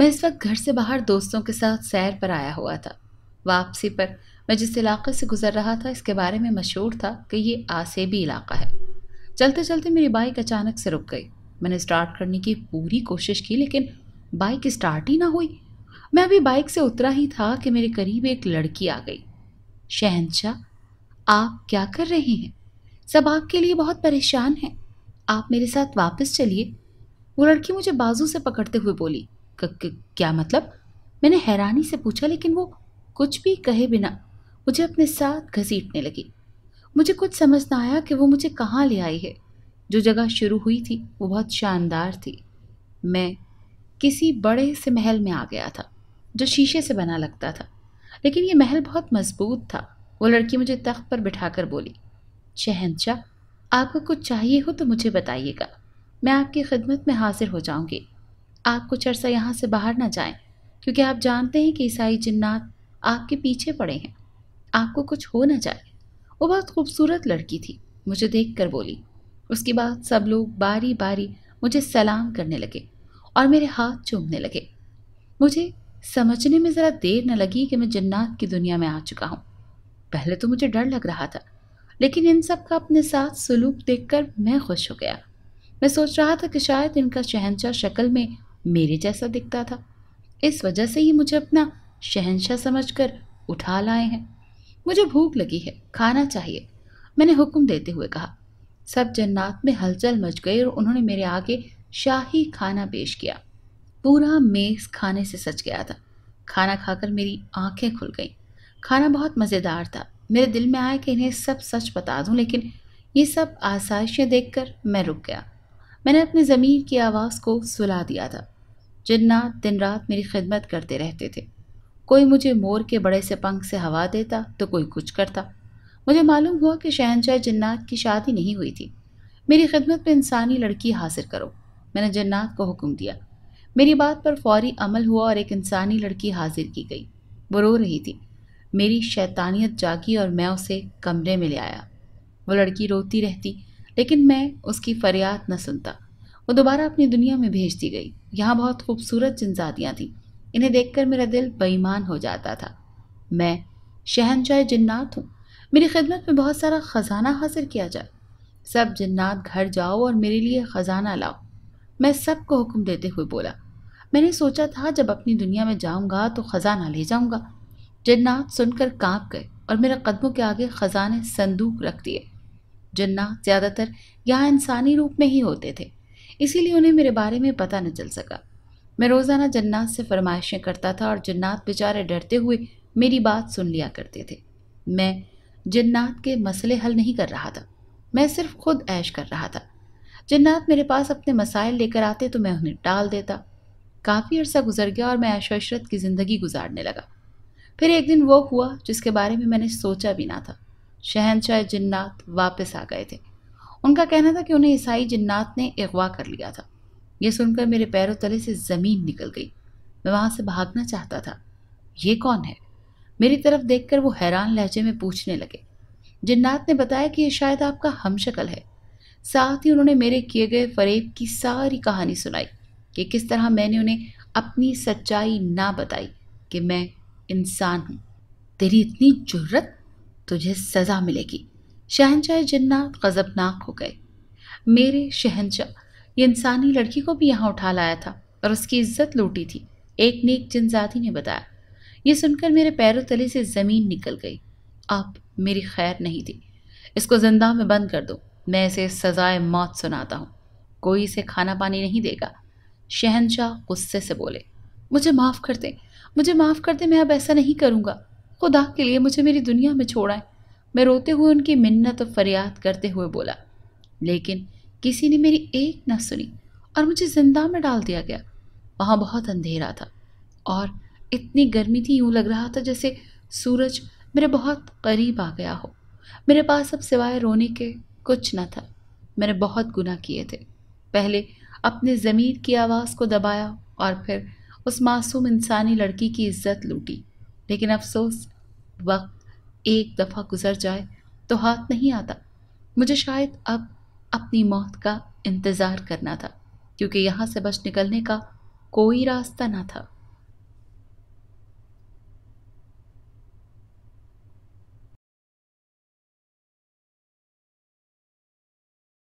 मैं इस वक्त घर से बाहर दोस्तों के साथ सैर पर आया हुआ था वापसी पर मैं जिस इलाके से गुजर रहा था इसके बारे में मशहूर था कि ये आसेबी इलाका है चलते चलते मेरी बाइक अचानक से रुक गई मैंने स्टार्ट करने की पूरी कोशिश की लेकिन बाइक स्टार्ट ही ना हुई मैं अभी बाइक से उतरा ही था कि मेरे करीब एक लड़की आ गई शहनशाह आप क्या कर रहे हैं सब आपके लिए बहुत परेशान हैं आप मेरे साथ वापस चलिए वो लड़की मुझे बाजू से पकड़ते हुए बोली क्या मतलब मैंने हैरानी से पूछा लेकिन वो कुछ भी कहे बिना मुझे अपने साथ घसीटने लगी मुझे कुछ समझ ना आया कि वो मुझे कहाँ ले आई है जो जगह शुरू हुई थी वो बहुत शानदार थी मैं किसी बड़े से महल में आ गया था जो शीशे से बना लगता था लेकिन ये महल बहुत मजबूत था वो लड़की मुझे तख्त पर बिठा कर बोली शहनशाह आपको कुछ चाहिए हो तो मुझे बताइएगा मैं आपकी खिदमत में हाजिर हो जाऊंगी आप कुछ अर्सा यहाँ से बाहर ना जाएं क्योंकि आप जानते हैं कि ईसाई जिन्नात आपके पीछे पड़े हैं आपको कुछ हो ना जाए वो बहुत खूबसूरत लड़की थी मुझे देख कर बोली उसके बाद सब लोग बारी बारी मुझे सलाम करने लगे और मेरे हाथ चूमने लगे मुझे समझने में ज़रा देर न लगी कि मैं जन्नात की दुनिया में आ चुका हूँ पहले तो मुझे डर लग रहा था लेकिन इन सब का अपने साथ सलूक देखकर मैं खुश हो गया मैं सोच रहा था कि शायद इनका शहनशाह शक्ल में मेरे जैसा दिखता था इस वजह से ही मुझे अपना शहनशाह समझकर उठा लाए हैं मुझे भूख लगी है खाना चाहिए मैंने हुक्म देते हुए कहा सब जन्नात में हलचल मच गई और उन्होंने मेरे आगे शाही खाना पेश किया पूरा मेज़ खाने से सच गया था खाना खाकर मेरी आंखें खुल गईं खाना बहुत मज़ेदार था मेरे दिल में आया कि इन्हें सब सच बता दूं लेकिन ये सब आसाइशें देखकर मैं रुक गया मैंने अपने ज़मीर की आवाज़ को सुला दिया था जिन्नात दिन रात मेरी खिदमत करते रहते थे कोई मुझे मोर के बड़े से पंख से हवा देता तो कोई कुछ करता मुझे मालूम हुआ कि शहनशाह जन्नात की शादी नहीं हुई थी मेरी खिदमत में इंसानी लड़की हासिल करो मैंने जन्नात को हुक्म दिया मेरी बात पर फौरी अमल हुआ और एक इंसानी लड़की हाजिर की गई वो रो रही थी मेरी शैतानियत जागी और मैं उसे कमरे में ले आया वो लड़की रोती रहती लेकिन मैं उसकी फरियाद न सुनता वो दोबारा अपनी दुनिया में भेज दी गई यहाँ बहुत खूबसूरत जिनजातियाँ थीं इन्हें देखकर मेरा दिल बेईमान हो जाता था मैं शहनशाह जिन्नात हूँ मेरी खिदमत में बहुत सारा ख़जाना हासिल किया जाए सब जिन्नात घर जाओ और मेरे लिए ख़जाना लाओ मैं सबको हुक्म देते हुए बोला मैंने सोचा था जब अपनी दुनिया में जाऊंगा तो ख़जाना ले जाऊंगा जन्नात सुनकर कांप गए और मेरे कदमों के आगे ख़जाने संदूक रख दिए जन्नात ज़्यादातर यहाँ इंसानी रूप में ही होते थे इसीलिए उन्हें मेरे बारे में पता न चल सका मैं रोज़ाना जन्नात से फरमाइशें करता था और जन्नात बेचारे डरते हुए मेरी बात सुन लिया करते थे मैं जन्नात के मसले हल नहीं कर रहा था मैं सिर्फ खुद ऐश कर रहा था जन्नात मेरे पास अपने मसाइल लेकर आते तो मैं उन्हें टाल देता काफ़ी अर्सा गुजर गया और मैं ऐशो अशरत की ज़िंदगी गुजारने लगा फिर एक दिन वो हुआ जिसके बारे में मैंने सोचा भी ना था शहनशाह जन्नात वापस आ गए थे उनका कहना था कि उन्हें ईसाई जन्नात ने अगवा कर लिया था यह सुनकर मेरे पैरों तले से ज़मीन निकल गई मैं वहाँ से भागना चाहता था ये कौन है मेरी तरफ कर वो हैरान लहजे में पूछने लगे जिन्नात ने बताया कि ये शायद आपका शक्ल है साथ ही उन्होंने मेरे किए गए फरेब की सारी कहानी सुनाई कि किस तरह मैंने उन्हें अपनी सच्चाई ना बताई कि मैं इंसान हूँ तेरी इतनी जुर्रत तुझे सज़ा मिलेगी शहनशाह जिन्ना गजबनाक हो गए मेरे शहनशाह ये इंसानी लड़की को भी यहाँ उठा लाया था और उसकी इज्जत लूटी थी एक नेक जिनजादी ने बताया ये सुनकर मेरे पैरों तले से ज़मीन निकल गई अब मेरी खैर नहीं थी इसको जिंदा में बंद कर दो मैं इसे सजाए मौत सुनाता हूँ कोई इसे खाना पानी नहीं देगा शहनशाह गुस्से से बोले मुझे माफ़ कर दे मुझे माफ़ कर दे मैं अब ऐसा नहीं करूँगा खुदा के लिए मुझे मेरी दुनिया में छोड़ाएं मैं रोते हुए उनकी मिन्नत और फरियाद करते हुए बोला लेकिन किसी ने मेरी एक न सुनी और मुझे जिंदा में डाल दिया गया वहाँ बहुत अंधेरा था और इतनी गर्मी थी यूँ लग रहा था जैसे सूरज मेरे बहुत करीब आ गया हो मेरे पास अब सिवाय रोने के कुछ न था मैंने बहुत गुनाह किए थे पहले अपने ज़मीर की आवाज़ को दबाया और फिर उस मासूम इंसानी लड़की की इज्जत लूटी लेकिन अफसोस वक्त एक दफ़ा गुजर जाए तो हाथ नहीं आता मुझे शायद अब अपनी मौत का इंतज़ार करना था क्योंकि यहाँ से बच निकलने का कोई रास्ता ना था